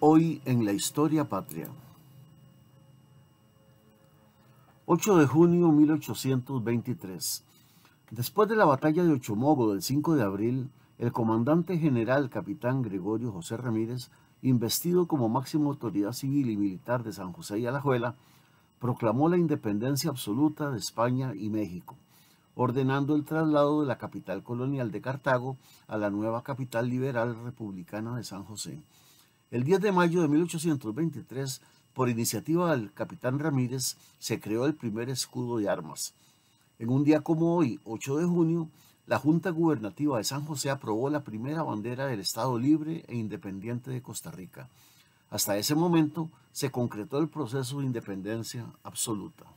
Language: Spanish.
Hoy en la historia patria. 8 de junio 1823. Después de la batalla de Ochomogo del 5 de abril, el comandante general capitán Gregorio José Ramírez, investido como máxima autoridad civil y militar de San José y Alajuela, proclamó la independencia absoluta de España y México, ordenando el traslado de la capital colonial de Cartago a la nueva capital liberal republicana de San José. El 10 de mayo de 1823, por iniciativa del capitán Ramírez, se creó el primer escudo de armas. En un día como hoy, 8 de junio, la Junta Gubernativa de San José aprobó la primera bandera del Estado Libre e Independiente de Costa Rica. Hasta ese momento se concretó el proceso de independencia absoluta.